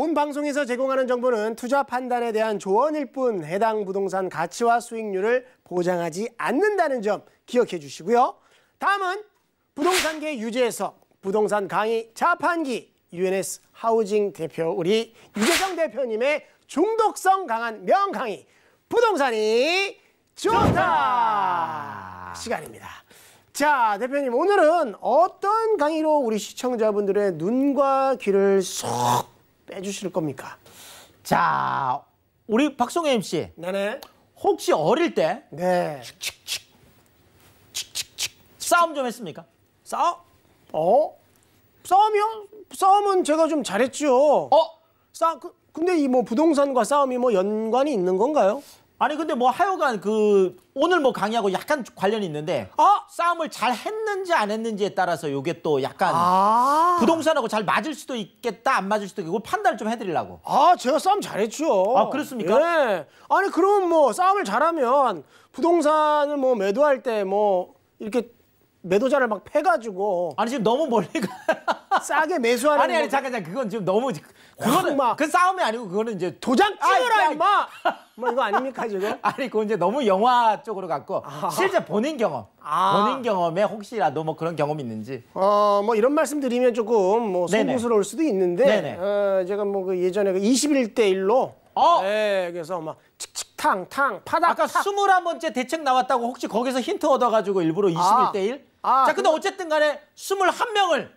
본 방송에서 제공하는 정보는 투자 판단에 대한 조언일 뿐 해당 부동산 가치와 수익률을 보장하지 않는다는 점 기억해 주시고요. 다음은 부동산계 유지에서 부동산 강의 자판기 UNS 하우징 대표 우리 유재성 대표님의 중독성 강한 명강의 부동산이 좋다 시간입니다. 자 대표님 오늘은 어떤 강의로 우리 시청자분들의 눈과 귀를 쏙 빼주실 겁니까? 자, 우리 박송혜 MC. 네네. 혹시 어릴 때 네. 칙칙칙 칙칙칙 싸움 좀 했습니까? 싸움? 어? 싸움이요? 싸움은 제가 좀잘했죠 어? 싸 그, 근데 이 뭐 부동산과 싸움이 뭐 연관이 있는 건가요? 아니 근데 뭐 하여간 그 오늘 뭐 강의하고 약간 관련이 있는데 어? 싸움을 잘 했는지 안 했는지에 따라서 요게 또 약간 아 부동산하고 잘 맞을 수도 있겠다 안 맞을 수도 있고 판단을 좀 해드리려고 아 제가 싸움 잘했죠 아 그렇습니까? 예. 아니 그러면 뭐 싸움을 잘하면 부동산을 뭐 매도할 때 뭐 이렇게 매도자를 막 패가지고 아니 지금 너무 멀리 가 싸게 매수하는 아니 아니 잠깐 잠깐 그건 지금 너무 그거는 막. 그 싸움이 아니고 그거는 이제 도장 찍어라 임마. 뭐 이거 아닙니까 지금? 아니 그건 이제 너무 영화 쪽으로 갔고 아. 실제 본인 경험. 아. 본인 경험에 혹시라도 뭐 그런 경험이 있는지. 어 뭐 이런 말씀 드리면 조금 뭐 송구스러울 수도 있는데 네네. 어, 제가 뭐 그 예전에 그 21대 1로 어? 네, 그래서 막 칙칙탕 탕 파닥 아까 탁. 21번째 대책 나왔다고 혹시 거기서 힌트 얻어 가지고 일부러 21대 1? 아. 아, 자, 근데 그거... 어쨌든 간에 21명을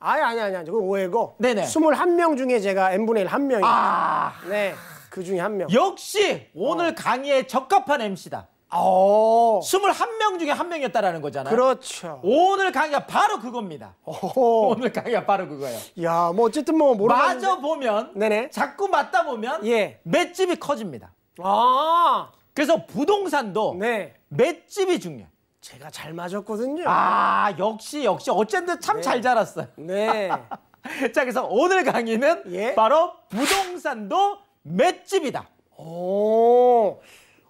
아니 아니 아니 아니 그건 오해고. 네네. 21명 중에 제가 n분의 1 한 명이에요. 아. 네. 그 중에 한 명. 역시 오늘 어. 강의에 적합한 MC다. 오. 21명 중에 한 명이었다라는 거잖아요. 그렇죠. 오늘 강의가 바로 그겁니다. 어. 오. 늘 강의가 바로 그거예요. 야, 뭐 어쨌든 뭐 모르겠는데. 마저 보면 네네. 자꾸 맞다 보면 예. 맷집이 커집니다. 아. 그래서 부동산도 네. 맷집이 중요해. 제가 잘 맞았거든요. 아 역시 역시 어쨌든 참잘 네. 자랐어요. 네. 자 그래서 오늘 강의는 예? 바로 부동산도 맷집이다. 오.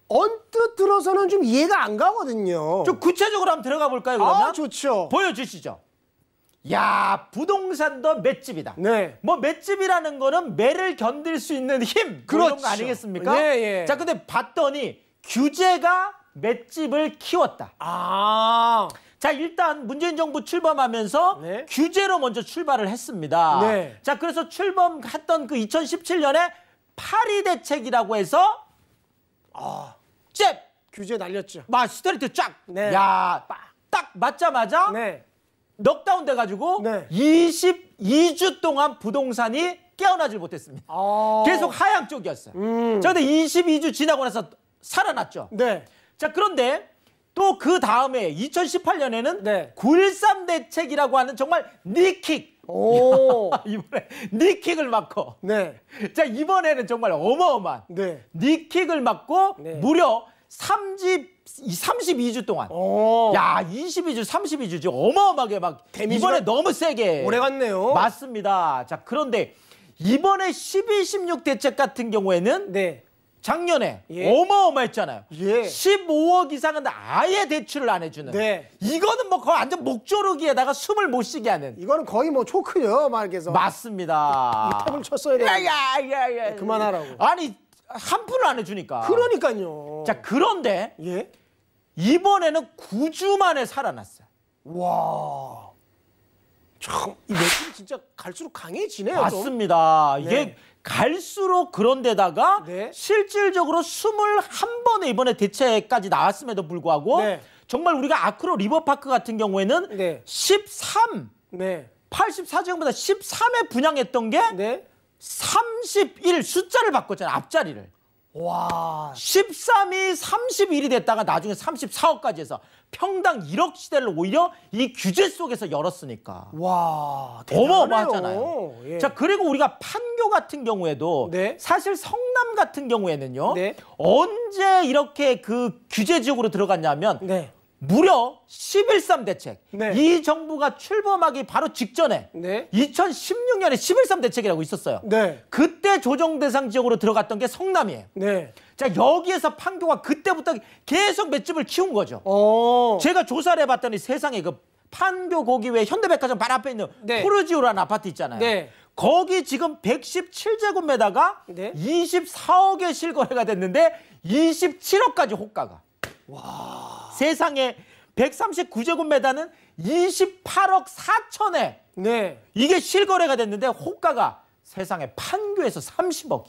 언뜻 들어서는 좀 이해가 안 가거든요. 좀 구체적으로 한번 들어가 볼까요, 그러면? 아, 좋죠. 보여주시죠. 야, 부동산도 맷집이다. 네. 뭐 맷집이라는 거는 매를 견딜 수 있는 힘 뭐 그렇죠. 뭐런거 아니겠습니까? 예, 예. 자, 근데 봤더니 규제가 맷집을 키웠다. 아. 자 일단 문재인 정부 출범하면서 네. 규제로 먼저 출발을 했습니다. 네. 자 그래서 출범했던 그 2017년에 파리 대책이라고 해서 아, 잽 규제 날렸죠. 마 스트레이트 쫙. 네. 야, 딱 맞자마자 네. 넉다운 돼가지고 네. 22주 동안 부동산이 깨어나질 못했습니다. 아... 계속 하향 쪽이었어요. 음. 자, 근데 22주 지나고 나서 살아났죠. 네. 자, 그런데 또 그 다음에 2018년에는 네. 9.13 대책이라고 하는 정말 니킥. 오. 이번에 니킥을 맞고. 네. 자, 이번에는 정말 어마어마한 네. 니킥을 맞고 네. 무려 30 32주 동안. 오. 야, 22주, 32주죠. 어마어마하게 막 이번에 너무 세게. 오래 갔네요. 맞습니다. 자, 그런데 이번에 12, 16 대책 같은 경우에는 네. 작년에 예. 어마어마했잖아요. 예. 15억 이상은 아예 대출을 안 해주는. 네. 이거는 뭐 거의 완전 목조르기에다가 숨을 못 쉬게 하는. 이거는 거의 뭐 초크죠, 말해서. 맞습니다. 이탑을 쳤어야 돼. 야야야야. 네, 그만하라고. 아니 한 푼을 안 해주니까. 그러니까요. 자 그런데 예? 이번에는 9주 만에 살아났어요. 와. 참, 이 매출 진짜 갈수록 강해지네요. 맞습니다. 네. 이게 갈수록 그런데다가 네. 실질적으로 2 1번에 이번에 대체까지 나왔음에도 불구하고 네. 정말 우리가 아크로 리버파크 같은 경우에는 네. 13, 84지역보다 13에 분양했던 게 31 숫자를 바꿨잖아요, 앞자리를. 와. 13이 31이 됐다가 나중에 34억까지 해서 평당 1억 시대를 오히려 이 규제 속에서 열었으니까. 와. 어마어마하잖아요. 예. 자, 그리고 우리가 판교 같은 경우에도 네? 사실 성남 같은 경우에는요. 네? 언제 이렇게 그 규제 지역으로 들어갔냐면 네. 무려 11.3 대책. 네. 이 정부가 출범하기 바로 직전에 네. 2016년에 11.3 대책이라고 있었어요. 네. 그때 조정 대상 지역으로 들어갔던 게 성남이에요. 네. 자 여기에서 판교가 그때부터 계속 맷집을 키운 거죠. 오. 어. 제가 조사를 해봤더니 세상에 그 판교 고기 외 현대백화점 바로 앞에 있는 포르지오라는 네. 아파트 있잖아요. 네. 거기 지금 117제곱미터가 2 4억에 실거래가 됐는데 27억까지 호가가. 와. 세상에 139제곱미터는 28억 4천에 네. 이게 실거래가 됐는데 호가가 세상에 판교에서 30억.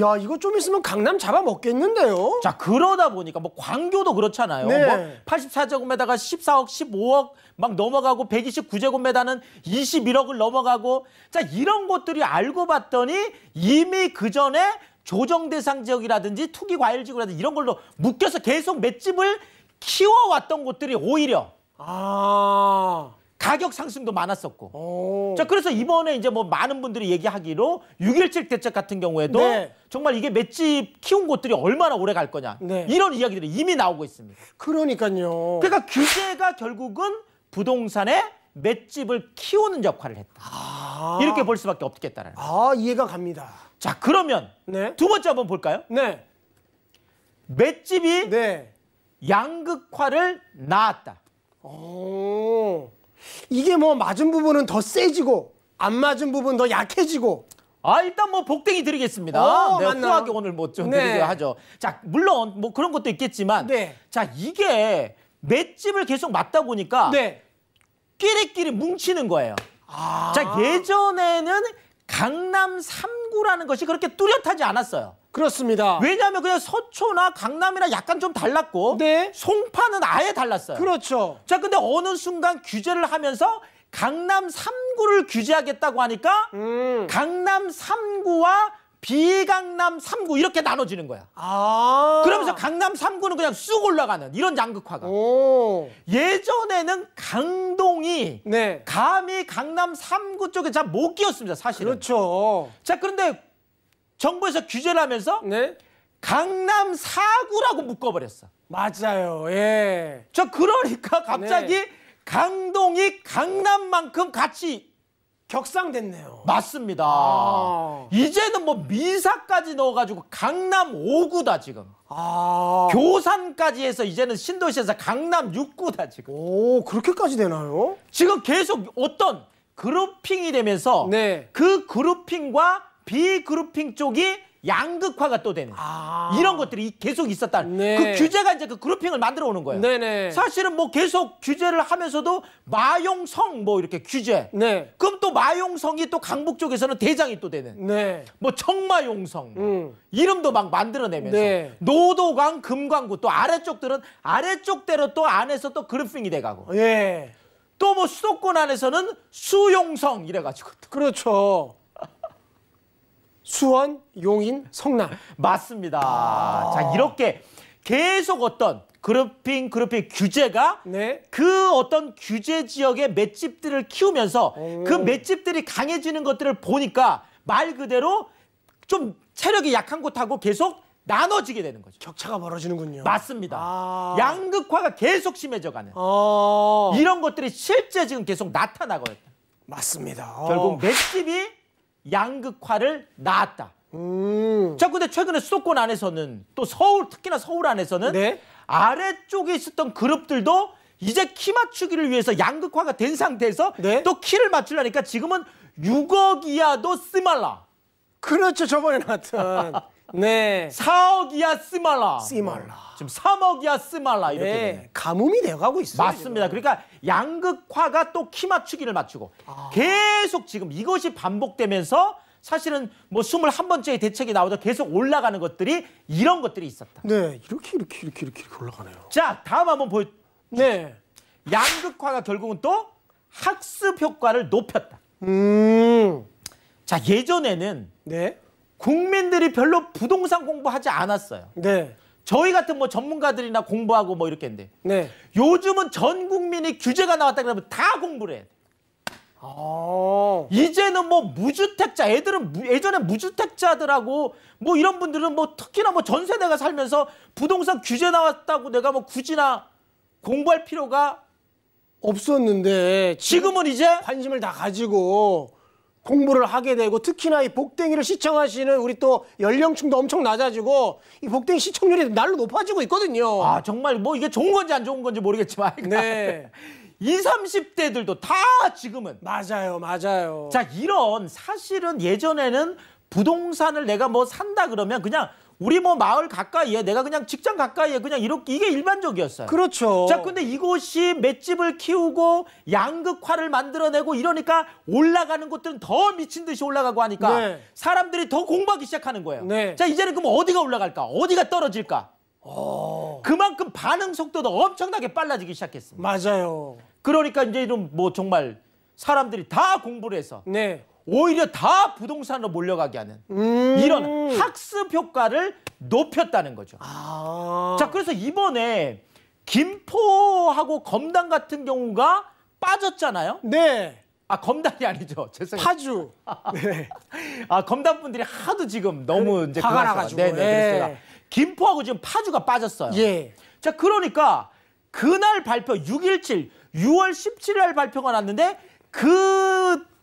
야 이거 좀 있으면 강남 잡아먹겠는데요. 자 그러다 보니까 뭐 광교도 그렇잖아요. 네. 뭐 84제곱미터가 14억, 15억 막 넘어가고 129제곱미터는 21억을 넘어가고 자 이런 것들이 알고 봤더니 이미 그 전에 조정 대상 지역이라든지 투기 과열 지구라든지 이런 걸로 묶여서 계속 맷집을 키워왔던 곳들이 오히려 아... 가격 상승도 많았었고. 오. 자, 그래서 이번에 이제 뭐 많은 분들이 얘기하기로 6.17 대책 같은 경우에도 네. 정말 이게 맷집 키운 곳들이 얼마나 오래 갈 거냐. 네. 이런 이야기들이 이미 나오고 있습니다. 그러니까요. 그러니까 규제가 결국은 부동산에 맷집을 키우는 역할을 했다. 아. 이렇게 볼 수밖에 없겠다는. 아, 이해가 갑니다. 자 그러면 네. 두 번째 한번 볼까요? 네. 맷집이 네. 양극화를 낳았다. 오, 이게 뭐 맞은 부분은 더 세지고 안 맞은 부분 더 약해지고. 아 일단 뭐 복댕이 드리겠습니다. 오, 네, 후하게 오늘 뭐좀 네. 드리려 하죠. 자 물론 뭐 그런 것도 있겠지만 네. 자 이게 맷집을 계속 맞다 보니까 네. 끼리끼리 뭉치는 거예요. 아. 자 예전에는 강남 삼 서구라는 것이 그렇게 뚜렷하지 않았어요. 그렇습니다. 왜냐하면 그냥 서초나 강남이나 약간 좀 달랐고 네. 송파는 아예 달랐어요. 그렇죠. 자, 근데 어느 순간 규제를 하면서 강남 3구를 규제하겠다고 하니까 음. 강남 3구와 비강남 3구 이렇게 나눠지는 거야. 아 그러면서 강남 3구는 그냥 쑥 올라가는 이런 양극화가. 예전에는 강동이 네. 감히 강남 3구 쪽에 잘 못 끼었습니다, 사실은. 그렇죠. 자, 그런데 정부에서 규제를 하면서 네? 강남 4구라고 묶어버렸어. 맞아요. 예. 저 그러니까 네. 갑자기 네. 강동이 강남만큼 같이 격상됐네요. 맞습니다. 아. 이제는 뭐 미사까지 넣어가지고 강남 5구다 지금. 아. 교산까지 해서 이제는 신도시에서 강남 6구다 지금. 오 그렇게까지 되나요? 지금 계속 어떤 그룹핑이 되면서 네. 그 그룹핑과 비그룹핑 쪽이 양극화가 또 되는 아. 이런 것들이 계속 있었다는 그 네. 그 규제가 이제 그 그룹핑을 만들어 오는 거예요. 네네. 사실은 뭐 계속 규제를 하면서도 마용성 뭐 이렇게 규제. 네. 그럼 또 마용성이 또 강북 쪽에서는 대장이 또 되는. 네. 뭐 청마용성 뭐 음. 이름도 막 만들어내면서 네. 노도강 금광구또 아래쪽들은 아래쪽대로 또 안에서 또 그룹핑이 돼가고. 예. 또뭐 수도권 안에서는 수용성 이래가지고. 그렇죠. 수원, 용인, 성남. 맞습니다. 아 자, 이렇게 계속 어떤 그룹핑 그룹핑 규제가 네. 그 어떤 규제 지역의 맷집들을 키우면서 그 오. 그 맷집들이 강해지는 것들을 보니까 말 그대로 좀 체력이 약한 곳하고 계속 나눠지게 되는 거죠. 격차가 벌어지는군요. 맞습니다. 아. 양극화가 계속 심해져가는 아. 이런 것들이 실제 지금 계속 나타나고 있다. 맞습니다. 어. 결국 맷집이 양극화를 낳았다. 음. 자, 근데 최근에 수도권 안에서는 또 서울, 특히나 서울 안에서는 네? 아래쪽에 있었던 그룹들도 이제 키 맞추기를 위해서 양극화가 된 상태에서 네? 또 키를 맞추려니까 지금은 6억 이하도 쓰말라. 그렇죠, 저번에 나왔던. 네. 4억이야 스말라 쓰말라. 지금 3억이야 스말라 이렇게 네. 가뭄이 되어가고 있어요. 맞습니다. 지금. 그러니까 양극화가 또 키 맞추기를 맞추고 아. 계속 지금 이것이 반복되면서 사실은 뭐2한번째의 대책이 나오자 계속 올라가는 것들이 이런 것들이 있었다. 네, 이렇게 이렇게 이렇게, 이렇게 올라가네요. 자, 다음 한번 보여. 네, 양극화가 결국은 또 학습 효과를 높였다. 음. 자, 예전에는 네. 국민들이 별로 부동산 공부하지 않았어요. 네. 저희 같은 뭐 전문가들이나 공부하고 뭐 이렇게 했는데 네. 요즘은 전 국민이 규제가 나왔다 그러면 다 공부를 해. 아. 이제는 뭐 무주택자 애들은 무, 예전에 무주택자들하고 뭐 이런 분들은 뭐 특히나 뭐 전세 내가 살면서 부동산 규제 나왔다고 내가 뭐 굳이나 공부할 필요가 없었는데 지금은 이제 관심을 다 가지고 공부를 하게 되고 특히나 이 복댕이를 시청하시는 우리 또 연령층도 엄청 낮아지고 이 복댕이 시청률이 날로 높아지고 있거든요. 아 정말 뭐 이게 좋은 건지 안 좋은 건지 모르겠지만 네. 20, 30대들도 다 지금은 맞아요. 맞아요. 자 이런 사실은 예전에는 부동산을 내가 뭐 산다 그러면 그냥 우리 뭐 마을 가까이에 내가 그냥 직장 가까이에 그냥 이렇게 이게 일반적이었어요. 그렇죠. 자, 근데 이곳이 맷집을 키우고 양극화를 만들어내고 이러니까 올라가는 곳들은 더 미친 듯이 올라가고 하니까 네. 사람들이 더 공부하기 시작하는 거예요. 네. 자, 이제는 그럼 어디가 올라갈까? 어디가 떨어질까? 오. 어. 그만큼 반응 속도도 엄청나게 빨라지기 시작했습니다. 맞아요. 그러니까 이제 이런 뭐 정말 사람들이 다 공부를 해서 네. 오히려 다 부동산으로 몰려가게 하는 음 이런 학습 효과를 높였다는 거죠. 아 자, 그래서 이번에 김포하고 검단 같은 경우가 빠졌잖아요. 네. 아 검단이 아니죠. 죄송해요. 파주. 네. 아 검단 분들이 하도 지금 너무 그, 이제 화가 나가지고. 네네. 예. 네, 네. 김포하고 지금 파주가 빠졌어요. 예. 자 그러니까 그날 발표 6.17, 6월 17일 날 발표가 났는데 그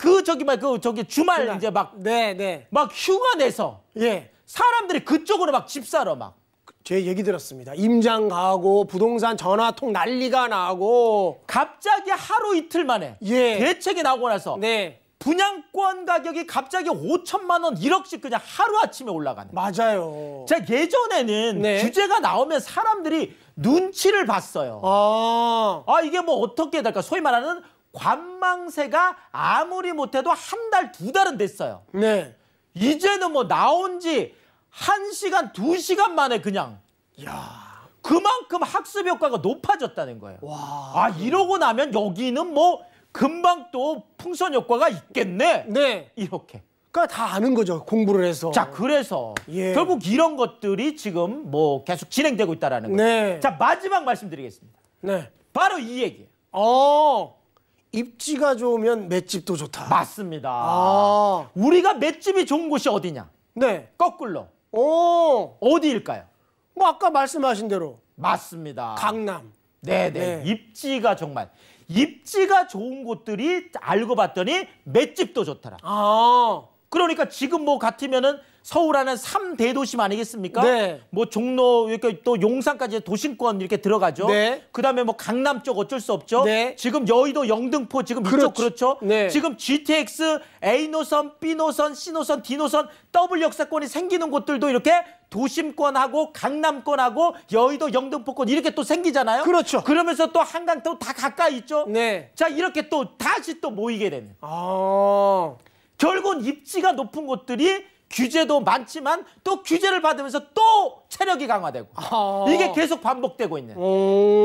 그 저기 말 그 저기 주말, 주말. 이제 막 네, 네. 막 휴가 내서 예. 사람들이 그쪽으로 막 집사러 막. 그 제 얘기 들었습니다. 임장 가고 부동산 전화통 난리가 나고 갑자기 하루 이틀 만에 예. 대책이 나오고 나서 네. 분양권 가격이 갑자기 5천만 원 1억씩 그냥 하루아침에 올라가는 맞아요. 제가 예전에는 네. 규제가 나오면 사람들이 눈치를 봤어요. 아. 아 이게 뭐 어떻게 될까? 소위 말하는 관망세가 아무리 못해도 한 달, 두 달은 됐어요. 네. 이제는 뭐 나온 지 한시간두시간 만에 그냥. 야 그만큼 학습 효과가 높아졌다는 거예요. 와. 아, 이러고 나면 여기는 뭐 금방 또 풍선 효과가 있겠네. 네. 이렇게. 그러니까 다 아는 거죠. 공부를 해서. 자, 그래서 예. 결국 이런 것들이 지금 뭐 계속 진행되고 있다라는 거예요. 네. 자, 마지막 말씀드리겠습니다. 네. 바로 이 얘기예요. 어. 입지가 좋으면 맷집도 좋다. 맞습니다. 아. 우리가 맷집이 좋은 곳이 어디냐? 네. 거꾸로. 오. 어디일까요? 뭐 아까 말씀하신 대로. 맞습니다. 강남. 네네. 네. 네. 입지가 정말 입지가 좋은 곳들이 알고 봤더니 맷집도 좋더라. 아. 그러니까 지금 뭐 같으면은 서울 안는 삼 대도심 아니겠습니까? 네. 뭐 종로 이렇게 또 용산까지 도심권 이렇게 들어가죠. 네. 그다음에 뭐 강남 쪽 어쩔 수 없죠. 네. 지금 여의도 영등포 지금 그렇지. 그렇죠. 네. 지금 GTX A 노선, B 노선, C 노선, D 노선 더블 역사권이 생기는 곳들도 이렇게 도심권하고 강남권하고 여의도 영등포권 이렇게 또 생기잖아요. 그렇죠. 그러면서 또 한강 또 다 가까이 있죠. 네. 자 이렇게 또 다시 또 모이게 되는. 아. 결국은 입지가 높은 곳들이 규제도 많지만 또 규제를 받으면서 또 체력이 강화되고 아 이게 계속 반복되고 있는.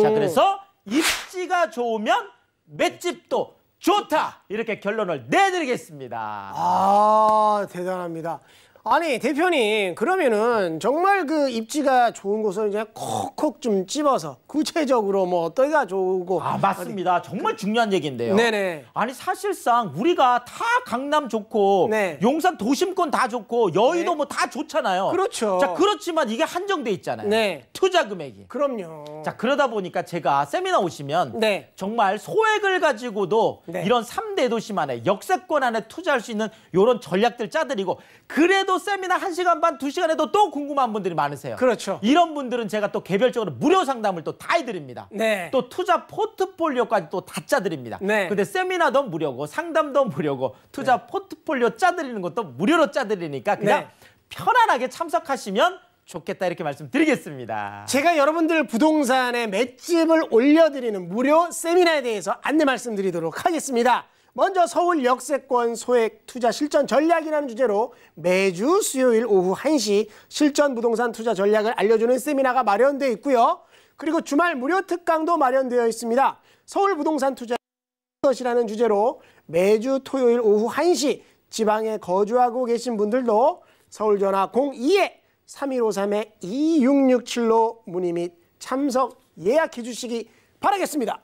자 그래서 입지가 좋으면 맷집도 좋다 이렇게 결론을 내드리겠습니다. 아 대단합니다. 아니 대표님 그러면은 정말 그 입지가 좋은 곳을 이제 콕콕 좀 찝어서 구체적으로 뭐 어떠가 좋고 아 맞습니다 정말 중요한 얘기인데요 네네 아니 사실상 우리가 다 강남 좋고 네. 용산 도심권 다 좋고 여의도 네. 뭐다 좋잖아요 그렇죠 자 그렇지만 이게 한정돼 있잖아요 네. 투자 금액이 그럼요 자 그러다 보니까 제가 세미나 오시면 네. 정말 소액을 가지고도 네. 이런 삼대 도시만의 역세권 안에 투자할 수 있는 이런 전략들 짜드리고 그래도 세미나 한시간반두시간에도또 궁금한 분들이 많으세요. 그렇죠. 이런 분들은 제가 또 개별적으로 무료 상담을 또 다 해드립니다. 네. 또 투자 포트폴리오까지 또 다 짜드립니다. 네. 근데 세미나도 무료고 상담도 무료고 투자 네. 포트폴리오 짜드리는 것도 무료로 짜드리니까 그냥 네. 편안하게 참석하시면 좋겠다 이렇게 말씀드리겠습니다. 제가 여러분들 부동산의 맷집을 올려드리는 무료 세미나에 대해서 안내 말씀드리도록 하겠습니다. 먼저 서울 역세권 소액 투자 실전 전략이라는 주제로 매주 수요일 오후 1시 실전 부동산 투자 전략을 알려주는 세미나가 마련돼 있고요. 그리고 주말 무료 특강도 마련되어 있습니다. 서울 부동산 투자 것이라는 주제로 매주 토요일 오후 1시 지방에 거주하고 계신 분들도 서울 전화 02에 3153-2667로 문의 및 참석 예약해 주시기 바라겠습니다.